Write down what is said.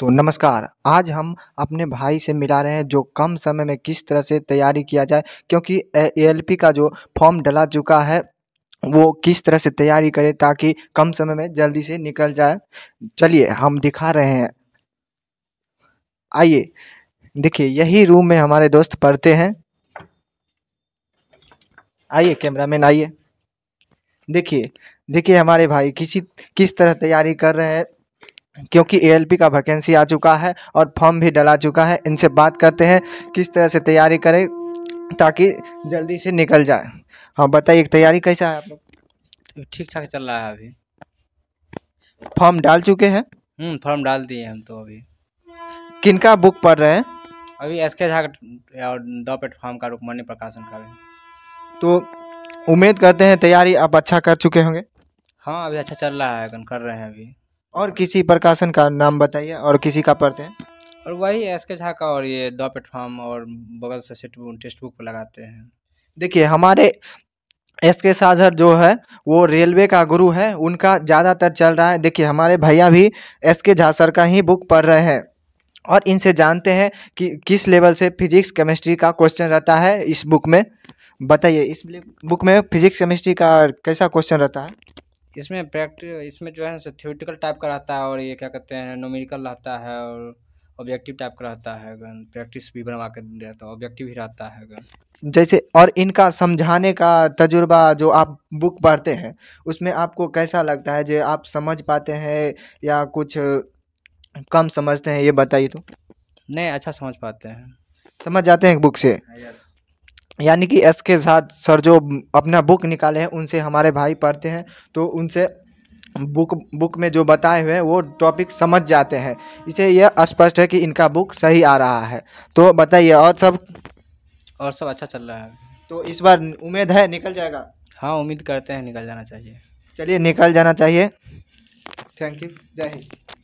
तो नमस्कार आज हम अपने भाई से मिला रहे हैं जो कम समय में किस तरह से तैयारी किया जाए क्योंकि ए का जो फॉर्म डला चुका है वो किस तरह से तैयारी करें ताकि कम समय में जल्दी से निकल जाए चलिए हम दिखा रहे हैं आइए देखिए यही रूम में हमारे दोस्त पढ़ते हैं आइए कैमरामैन आइए देखिए देखिए हमारे भाई किसी किस तरह तैयारी कर रहे हैं क्योंकि ए का वैकेंसी आ चुका है और फॉर्म भी डला चुका है इनसे बात करते हैं किस तरह से तैयारी करें ताकि जल्दी से निकल जाए हाँ बताइए तैयारी कैसा है आप लोग तो ठीक ठाक चल रहा है अभी फॉर्म डाल चुके हैं फॉर्म हम्म, डाल दिए हम तो अभी किनका बुक पढ़ रहे हैं अभी एस के झा और द फॉर्म का रुकमणि प्रकाशन का भी तो उम्मीद करते हैं तैयारी आप अच्छा कर चुके होंगे हाँ अभी अच्छा चल रहा है कर रहे हैं अभी और किसी प्रकाशन का नाम बताइए और किसी का पढ़ते हैं और वही एस के झा का और ये द प्लेटफॉर्म और बगल से टेक्स्ट बुक पर लगाते हैं देखिए हमारे एस के साझर जो है वो रेलवे का गुरु है उनका ज़्यादातर चल रहा है देखिए हमारे भैया भी एस के झा सर का ही बुक पढ़ रहे हैं और इनसे जानते हैं कि किस लेवल से फिजिक्स केमिस्ट्री का क्वेश्चन रहता है इस बुक में बताइए इस बुक में फिजिक्स केमिस्ट्री का कैसा क्वेश्चन रहता है इसमें प्रैक्टिकल इसमें जो है सो थ्योरेटिकल टाइप का रहता है और ये क्या कहते हैं नोमिकल रहता है और ऑब्जेक्टिव टाइप का रहता है गन प्रैक्टिस भी बनवा कर रहता है ऑब्जेक्टिव ही रहता है गन जैसे और इनका समझाने का तजुर्बा जो आप बुक पढ़ते हैं उसमें आपको कैसा लगता है जो आप समझ पाते हैं या कुछ कम समझते हैं ये बताइए तो नहीं अच्छा समझ पाते हैं समझ जाते हैं बुक से हाँ, यानी कि एस के साथ सर जो अपना बुक निकाले हैं उनसे हमारे भाई पढ़ते हैं तो उनसे बुक बुक में जो बताए हुए हैं वो टॉपिक समझ जाते हैं इसे यह स्पष्ट है कि इनका बुक सही आ रहा है तो बताइए और सब और सब अच्छा चल रहा है तो इस बार उम्मीद है निकल जाएगा हाँ उम्मीद करते हैं निकल जाना चाहिए चलिए निकल जाना चाहिए थैंक यू जय हिंद